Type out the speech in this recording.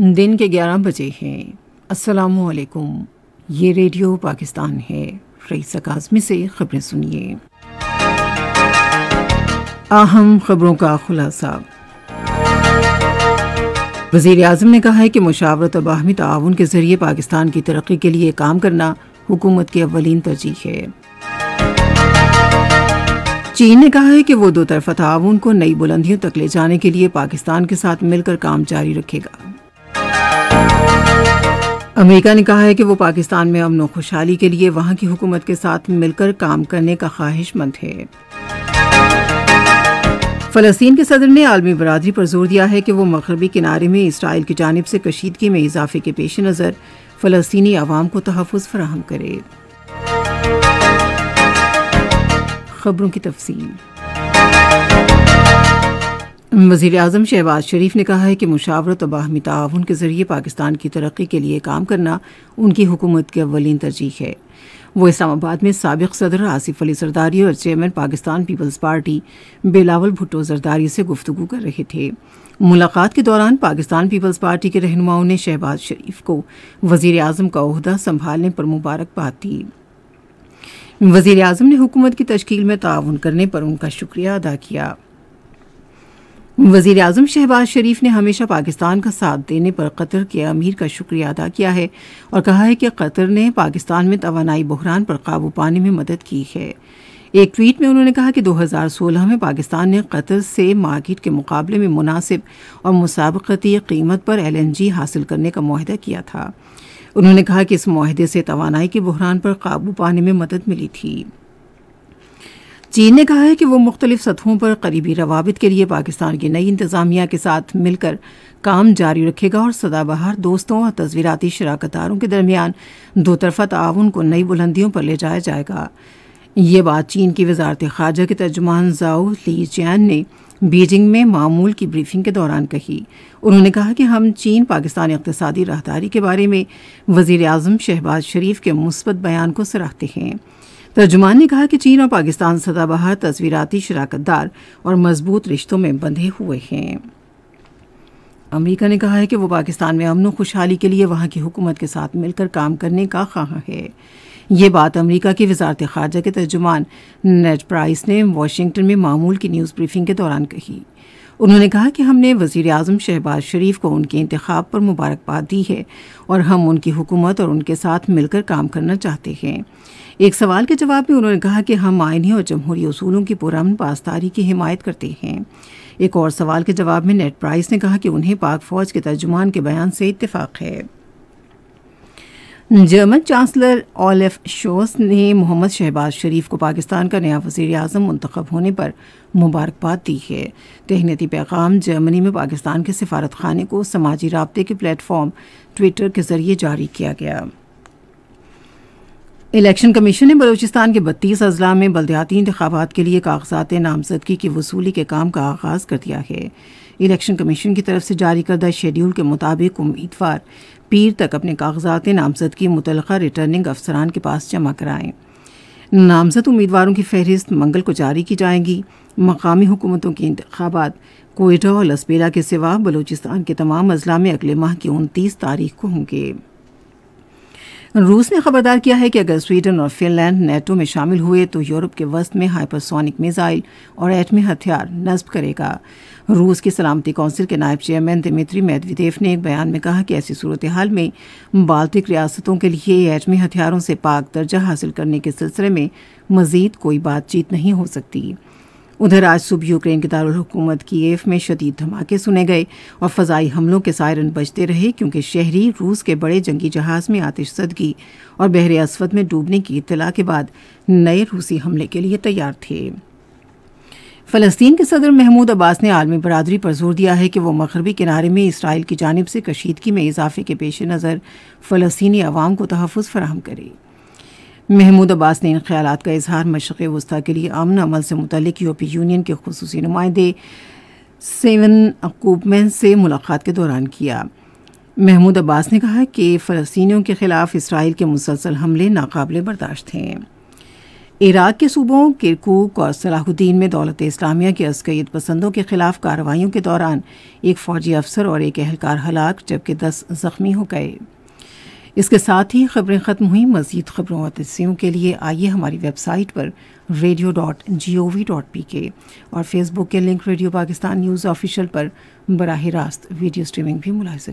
दिन के 11 बजे हैं वालेकुम ये रेडियो पाकिस्तान है रईस अकाजमी से खबरें सुनिए अहम खबरों का खुलासा वजीर अजम ने कहा है कि मुशावरत और बाहमी ताउन के जरिए पाकिस्तान की तरक्की के लिए काम करना हुकूमत की अवलिन तरजीह है चीन ने कहा है कि वो दो तरफा ताउन को नई बुलंदियों तक ले जाने के लिए पाकिस्तान के साथ मिलकर काम जारी रखेगा अमेरिका ने कहा है कि वो पाकिस्तान में अमन खुशहाली के लिए वहां की हुकूमत के साथ मिलकर काम करने का ख्वाहिशमंद है फलस्तीन के सदर ने आलमी बरदरी पर जोर दिया है कि वो मगरबी किनारे में इसराइल की जानब से कशीदगी में इजाफे के पेश नज़र फलस्तनी आवाम को तहफ़ फराहम करे खबरों की तफसी वज़ी अजम शहबाज शरीफ ने कहा है कि मुशावरत और बाहमी ताउन के ज़रिए पाकिस्तान की तरक्की के लिए काम करना उनकी हुकूमत की अवलिन तरजीह है वो इस्लामाबाद में सबक सदर आसिफ अली सरदारी और चेयरमैन पाकिस्तान पीपल्स पार्टी बेलावल भुट्टो जरदारी से गुफ्तु कर रहे थे मुलाकात के दौरान पाकिस्तान पीपल्स पार्टी के रहनुमाओं ने शहबाज शरीफ को वज़ी अजम का अहदा संभालने पर मुबारकबाद दी वज़ी अजम ने हुकूमत की तश्कील में ताउन करने पर उनका शुक्रिया अदा किया वजीर अजम शहबाज शरीफ ने हमेशा पाकिस्तान का साथ देने पर कतर के अमीर का शुक्रिया अदा किया है और कहा है कि कतर ने पाकिस्तान में तोानाई बहरान पर काबू पाने में मदद की है एक ट्वीट में उन्होंने कहा कि 2016 में पाकिस्तान ने कतर से मार्केट के मुकाबले में मुनासिब और मुसाबकती कीमत पर एलएनजी हासिल करने का माहदा किया था उन्होंने कहा कि इस माहदे से तोानाई के बहरान पर काबू पाने में मदद मिली थी चीन ने कहा है कि वो मुख्तलिफ सतहों पर करीबी रवाबित के लिए पाकिस्तान की नई इंतजामिया के साथ मिलकर काम जारी रखेगा और सदाबहार दोस्तों और तस्वीराती शराकतारों के दरमियान दो तरफा ताउन को नई बुलंदियों पर ले जाया जाएगा ये बात चीन की वजारत खारजा के तर्जमान जाओ ली चैन ने बीजिंग में मामूल की ब्रीफिंग के दौरान कही उन्होंने कहा कि हम चीन पाकिस्तान इकतसादी रहदारी के बारे में वजीर अजम शहबाज शरीफ के मुस्बत बयान को सराहते हैं तर्जुमान ने कहा कि चीन और पाकिस्तान सदाबहार तस्वीराती शराकतदार और मजबूत रिश्तों में बंधे हुए हैं अमेरिका ने कहा है कि वो पाकिस्तान में अमन खुशहाली के लिए वहां की हुकूमत के साथ मिलकर काम करने का खाह है ये बात अमरीका की वजारत खारजा के तर्जुमान नेट प्राइस ने वाशिंगटन में मामूल की न्यूज़ ब्रीफिंग के दौरान कही उन्होंने कहा कि हमने वजीर अजम शहबाज शरीफ को उनके इंतखब पर मुबारकबाद दी है और हम उनकी हुकूमत और उनके साथ मिलकर काम करना चाहते हैं एक सवाल के जवाब में उन्होंने कहा कि हम आयनी और जमहूरी असूलों की पुरान पासदारी की हिमायत करते हैं एक और सवाल के जवाब में नेट प्राइस ने कहा कि उन्हें पाक फौज के तर्जुमान के बयान से इतफाक़ है जर्मन चांसलर ऑलिफ शोस ने मोहम्मद शहबाज शरीफ को पाकिस्तान का नया वजीर अजम मंतखब होने पर मुबारकबाद दी है तहनीती पैगाम जर्मनी में पाकिस्तान के सफारत खाने को समाजी रबते के प्लेटफॉर्म ट्विटर के ज़रिए जारी किया गया इलेक्शन कमीशन ने बलूचिस्तान के बत्तीस अजला में बलदयाती इंतबात के लिए कागजात नामजदगी की वसूली के काम का आगाज़ कर दिया है इलेक्शन कमीशन की तरफ से जारी करदा शेड्यूल के मुताबिक उम्मीदवार पीर तक अपने कागजात नामजद की मुतल रिटर्निंग अफसरान के पास जमा कराएँ नामजद उम्मीदवारों की फहरिस्त मंगल को जारी की जाएगी मकामी हुकूमतों के इंतबात कोयटा और लसबेला के सिवा बलूचिस्तान के तमाम अजला में अगले माह की उनतीस तारीख को होंगे रूस ने खबरदार किया है कि अगर स्वीडन और फिनलैंड नेटो में शामिल हुए तो यूरोप के वस्त में हाइपरसोनिक मिसाइल और एटमी हथियार नस्ब करेगा रूस की सलामती काउंसिल के नायब चेयरमैन दिमित्री मेदवेदेव ने एक बयान में कहा कि ऐसी सूरत हाल में बाल्टिक रियासतों के लिए एटमी हथियारों से पाक दर्जा हासिल करने के सिलसिले में मजीद कोई बातचीत नहीं हो सकती उधर आज सुबह यूक्रेन के की एफ में शदीद धमाके सुने गए और फजाई हमलों के सायरन बजते रहे क्योंकि शहरी रूस के बड़े जंगी जहाज में आतिश सदगी और बहरे असवद में डूबने की इतला के बाद नए रूसी हमले के लिए तैयार थे फ़लस्तीन के सदर महमूद अब्बास ने आलमी बरदरी पर जोर दिया है कि वह मगरबी किनारे में इसराइल की जानब से कशीदगी में इजाफे के पेश नज़र फ़लस्तनी आवाम को तहफ़ फराहम करे महमूद अब्बास ने इन ख्याल का इजहार मशक़ वस्ती के लिए अमन अमल से मुतल यूरोपी यूनियन के खसूस नुमाइंदे सेवन अकूपमैन से मुलाकात के दौरान किया महमूद अब्बास ने कहा कि फ़लस्तियों के ख़िलाफ़ इसराइल के मुसलसल हमले नाकबले बर्दाश्त हैं इराक के सूबों किरकूक और सलाहुद्दीन में दौलत इस्लामिया के अस्कैत पसंदों के खिलाफ कार्रवाई के दौरान एक फौजी अफसर और एक अहलकार हलाक जबकि दस जख्मी हो गए इसके साथ ही खबरें ख़त्म हुई मज़ीद खबरों और तस्वीरों के लिए आइए हमारी वेबसाइट पर radio dot G O V dot P K और फेसबुक के link radio Pakistan news official पर बरह रास्त वीडियो स्ट्रीमिंग भी मुलाजम